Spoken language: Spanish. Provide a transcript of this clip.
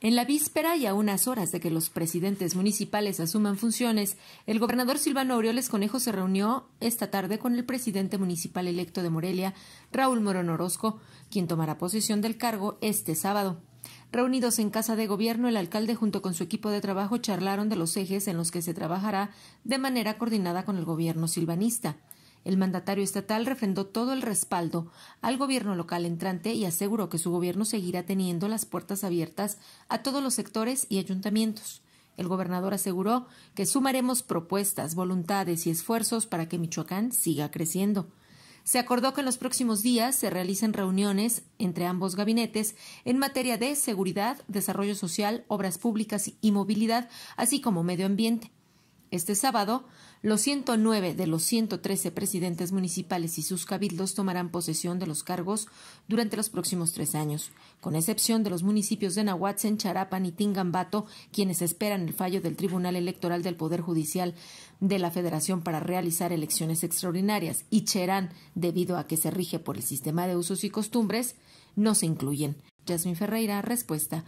En la víspera y a unas horas de que los presidentes municipales asuman funciones, el gobernador Silvano Aureoles Conejo se reunió esta tarde con el presidente municipal electo de Morelia, Raúl Morón Orozco, quien tomará posesión del cargo este sábado. Reunidos en casa de gobierno, el alcalde junto con su equipo de trabajo charlaron de los ejes en los que se trabajará de manera coordinada con el gobierno silvanista. El mandatario estatal refrendó todo el respaldo al gobierno local entrante y aseguró que su gobierno seguirá teniendo las puertas abiertas a todos los sectores y ayuntamientos. El gobernador aseguró que sumaremos propuestas, voluntades y esfuerzos para que Michoacán siga creciendo. Se acordó que en los próximos días se realicen reuniones entre ambos gabinetes en materia de seguridad, desarrollo social, obras públicas y movilidad, así como medio ambiente. Este sábado, los 109 de los 113 presidentes municipales y sus cabildos tomarán posesión de los cargos durante los próximos tres años, con excepción de los municipios de Nahuatzen, Charapan y Tingambato, quienes esperan el fallo del Tribunal Electoral del Poder Judicial de la Federación para realizar elecciones extraordinarias, y Cherán, debido a que se rige por el sistema de usos y costumbres, no se incluyen. Yasmin Ferreira, respuesta